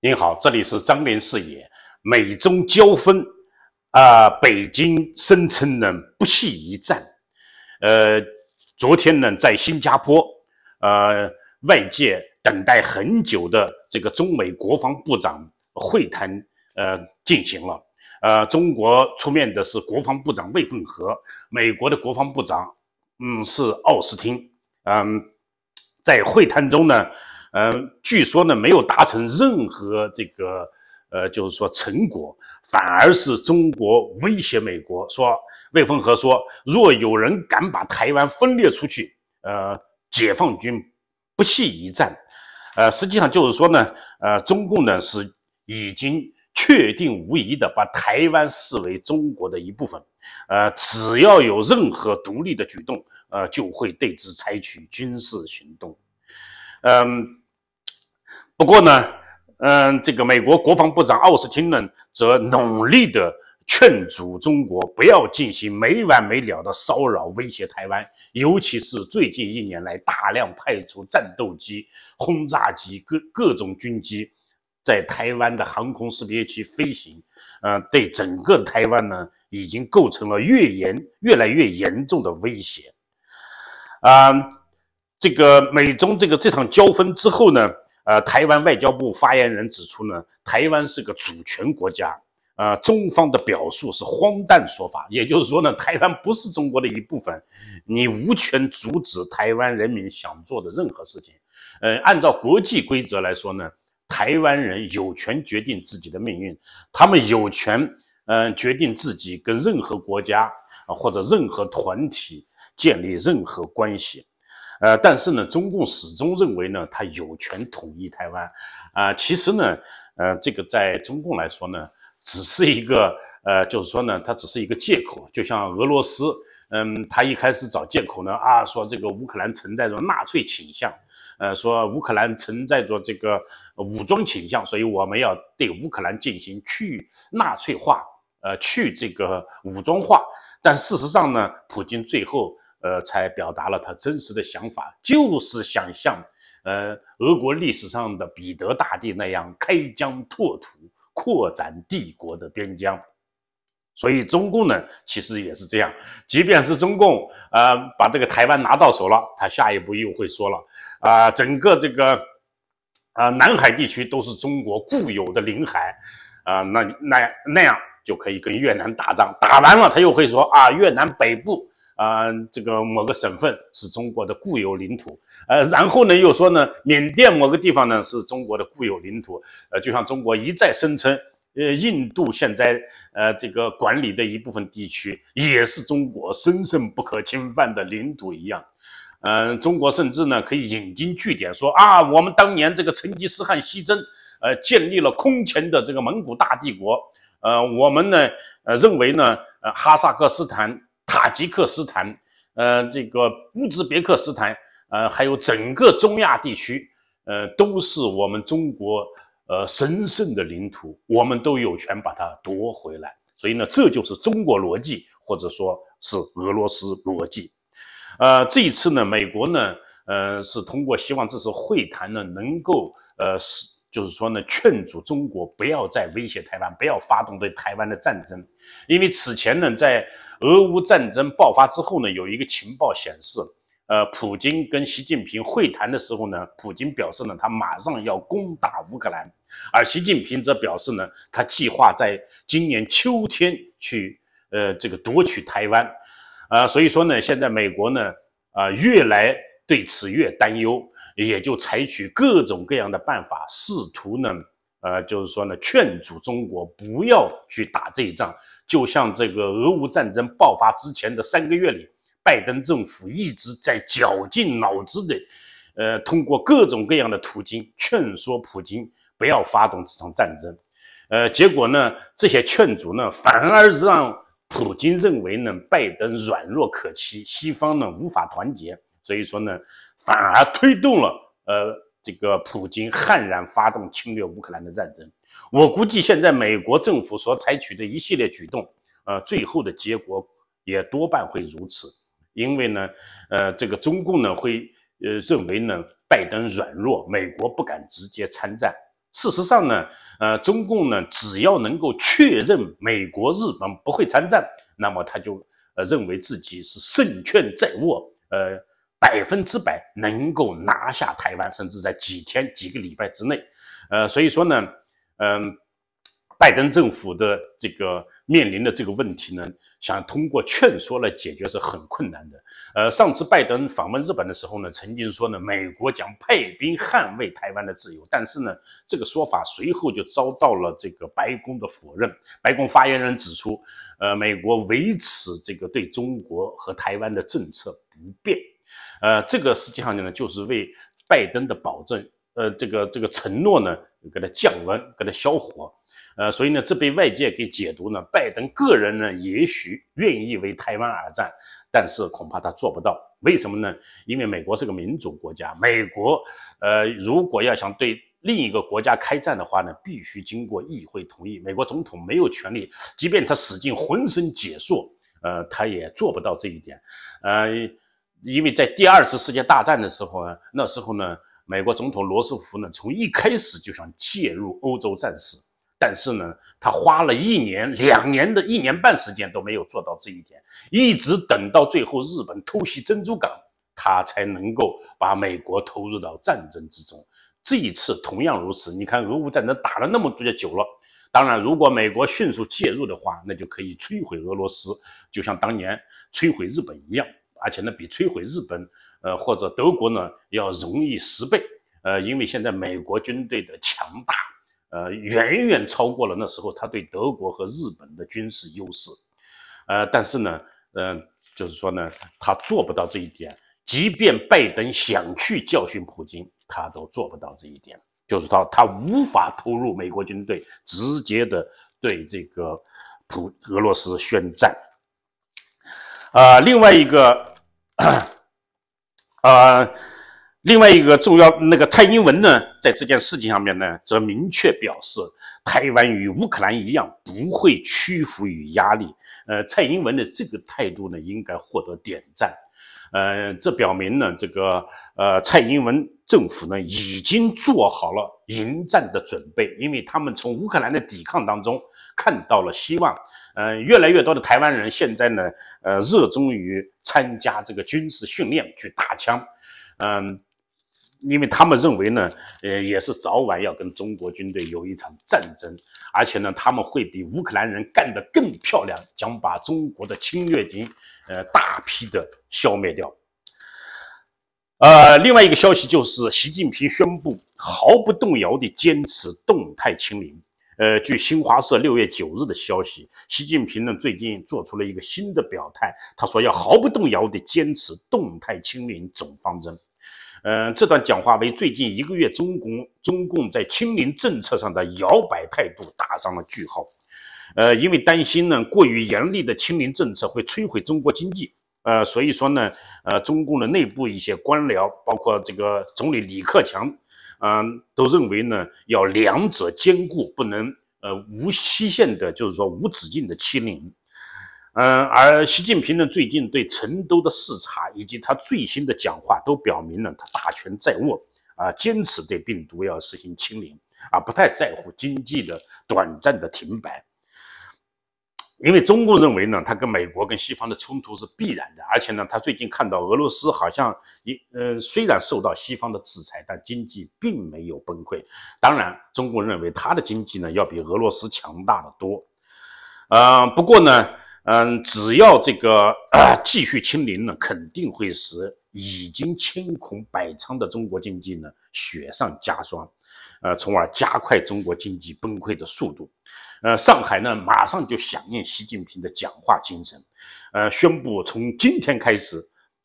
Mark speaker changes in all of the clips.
Speaker 1: 您好，这里是张林视野。美中交锋啊，北京声称呢不惜一战。呃，昨天呢，在新加坡，呃，外界等待很久的这个中美国防部长会谈呃进行了。呃，中国出面的是国防部长魏凤和，美国的国防部长嗯是奥斯汀。嗯，在会谈中呢。嗯，据说呢没有达成任何这个，呃，就是说成果，反而是中国威胁美国说，魏凤和说，若有人敢把台湾分裂出去，呃，解放军不惜一战，呃，实际上就是说呢，呃，中共呢是已经确定无疑的把台湾视为中国的一部分，呃，只要有任何独立的举动，呃，就会对之采取军事行动，嗯。不过呢，嗯，这个美国国防部长奥斯汀呢，则努力的劝阻中国不要进行没完没了的骚扰、威胁台湾，尤其是最近一年来，大量派出战斗机、轰炸机各各种军机，在台湾的航空识别区飞行，嗯，对整个台湾呢，已经构成了越严越来越严重的威胁。啊，这个美中这个这场交锋之后呢？呃，台湾外交部发言人指出呢，台湾是个主权国家。呃，中方的表述是荒诞说法，也就是说呢，台湾不是中国的一部分，你无权阻止台湾人民想做的任何事情。呃，按照国际规则来说呢，台湾人有权决定自己的命运，他们有权，呃，决定自己跟任何国家或者任何团体建立任何关系。呃，但是呢，中共始终认为呢，他有权统一台湾。啊，其实呢，呃，这个在中共来说呢，只是一个呃，就是说呢，它只是一个借口。就像俄罗斯，嗯，他一开始找借口呢，啊，说这个乌克兰存在着纳粹倾向，呃，说乌克兰存在着这个武装倾向，所以我们要对乌克兰进行去纳粹化，呃，去这个武装化。但事实上呢，普京最后。呃，才表达了他真实的想法，就是想像，呃，俄国历史上的彼得大帝那样开疆拓土，扩展帝国的边疆。所以中共呢，其实也是这样。即便是中共啊，把这个台湾拿到手了，他下一步又会说了啊，整个这个啊南海地区都是中国固有的领海，啊，那那那样就可以跟越南打仗。打完了，他又会说啊，越南北部。啊，这个某个省份是中国的固有领土，呃，然后呢，又说呢，缅甸某个地方呢是中国的固有领土，呃，就像中国一再声称，呃，印度现在呃这个管理的一部分地区也是中国神圣不可侵犯的领土一样，嗯，中国甚至呢可以引经据典说啊，我们当年这个成吉思汗西征，呃，建立了空前的这个蒙古大帝国，呃，我们呢，呃，认为呢，呃，哈萨克斯坦。塔吉克斯坦，呃，这个乌兹别克斯坦，呃，还有整个中亚地区，呃，都是我们中国，呃，神圣的领土，我们都有权把它夺回来。所以呢，这就是中国逻辑，或者说是俄罗斯逻辑。呃，这一次呢，美国呢，呃，是通过希望这次会谈呢，能够，呃，是就是说呢，劝阻中国不要再威胁台湾，不要发动对台湾的战争，因为此前呢，在俄乌战争爆发之后呢，有一个情报显示，呃，普京跟习近平会谈的时候呢，普京表示呢，他马上要攻打乌克兰，而习近平则表示呢，他计划在今年秋天去，呃，这个夺取台湾，啊，所以说呢，现在美国呢，啊，越来对此越担忧，也就采取各种各样的办法，试图呢，呃，就是说呢，劝阻中国不要去打这一仗。就像这个俄乌战争爆发之前的三个月里，拜登政府一直在绞尽脑汁的，呃，通过各种各样的途径劝说普京不要发动这场战争，呃，结果呢，这些劝阻呢，反而让普京认为呢，拜登软弱可欺，西方呢无法团结，所以说呢，反而推动了呃。这个普京悍然发动侵略乌克兰的战争，我估计现在美国政府所采取的一系列举动，呃，最后的结果也多半会如此。因为呢，呃，这个中共呢会呃认为呢，拜登软弱，美国不敢直接参战。事实上呢，呃，中共呢只要能够确认美国、日本不会参战，那么他就呃认为自己是胜券在握。呃。百分之百能够拿下台湾，甚至在几天、几个礼拜之内，呃，所以说呢，嗯，拜登政府的这个面临的这个问题呢，想通过劝说来解决是很困难的。呃，上次拜登访问日本的时候呢，曾经说呢，美国将派兵捍卫台湾的自由，但是呢，这个说法随后就遭到了这个白宫的否认。白宫发言人指出，呃，美国维持这个对中国和台湾的政策不变。呃，这个实际上呢，就是为拜登的保证，呃，这个这个承诺呢，给他降温，给他消火。呃，所以呢，这被外界给解读呢，拜登个人呢，也许愿意为台湾而战，但是恐怕他做不到。为什么呢？因为美国是个民主国家，美国，呃，如果要想对另一个国家开战的话呢，必须经过议会同意，美国总统没有权利，即便他使尽浑身解数，呃，他也做不到这一点。呃。因为在第二次世界大战的时候呢，那时候呢，美国总统罗斯福呢，从一开始就想介入欧洲战事，但是呢，他花了一年、两年的一年半时间都没有做到这一点，一直等到最后日本偷袭珍珠港，他才能够把美国投入到战争之中。这一次同样如此，你看俄乌战争打了那么多久了，当然，如果美国迅速介入的话，那就可以摧毁俄罗斯，就像当年摧毁日本一样。而且呢，比摧毁日本，呃或者德国呢要容易十倍，呃，因为现在美国军队的强大，呃远远超过了那时候他对德国和日本的军事优势，呃，但是呢，嗯，就是说呢，他做不到这一点，即便拜登想去教训普京，他都做不到这一点，就是他，他无法投入美国军队直接的对这个普俄罗斯宣战。呃，另外一个，呃，另外一个重要那个蔡英文呢，在这件事情上面呢，则明确表示，台湾与乌克兰一样，不会屈服于压力。呃，蔡英文的这个态度呢，应该获得点赞。呃，这表明呢，这个。呃，蔡英文政府呢已经做好了迎战的准备，因为他们从乌克兰的抵抗当中看到了希望。嗯，越来越多的台湾人现在呢，呃，热衷于参加这个军事训练，去打枪。嗯，因为他们认为呢，呃，也是早晚要跟中国军队有一场战争，而且呢，他们会比乌克兰人干得更漂亮，将把中国的侵略军，呃，大批的消灭掉。呃，另外一个消息就是，习近平宣布毫不动摇地坚持动态清零。呃，据新华社六月九日的消息，习近平呢最近做出了一个新的表态，他说要毫不动摇地坚持动态清零总方针。嗯，这段讲话为最近一个月中共中共在清零政策上的摇摆态度打上了句号。呃，因为担心呢过于严厉的清零政策会摧毁中国经济。呃，所以说呢，呃，中共的内部一些官僚，包括这个总理李克强，嗯，都认为呢要两者兼顾，不能呃无期限的，就是说无止境的清零，嗯，而习近平呢最近对成都的视察以及他最新的讲话都表明呢他大权在握啊，坚持对病毒要实行清零啊，不太在乎经济的短暂的停摆。因为中国认为呢，它跟美国、跟西方的冲突是必然的，而且呢，它最近看到俄罗斯好像，你呃，虽然受到西方的制裁，但经济并没有崩溃。当然，中国认为它的经济呢，要比俄罗斯强大的多。啊，不过呢，嗯，只要这个继续清零呢，肯定会使已经千孔百疮的中国经济呢雪上加霜，呃，从而加快中国经济崩溃的速度。呃，上海呢，马上就响应习近平的讲话精神，呃，宣布从今天开始，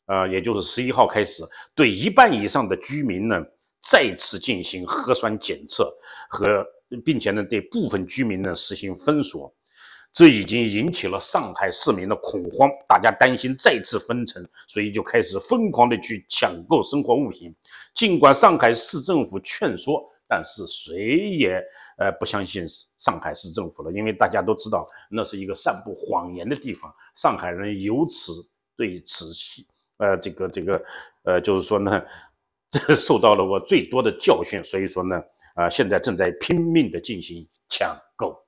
Speaker 1: 呃，也就是十一号开始，对一半以上的居民呢，再次进行核酸检测和，并且呢，对部分居民呢实行封锁，这已经引起了上海市民的恐慌，大家担心再次封城，所以就开始疯狂的去抢购生活物品，尽管上海市政府劝说。但是谁也呃不相信上海市政府了，因为大家都知道那是一个散布谎言的地方。上海人由此对此戏，呃这个这个呃就是说呢，这受到了我最多的教训。所以说呢啊，现在正在拼命的进行抢购。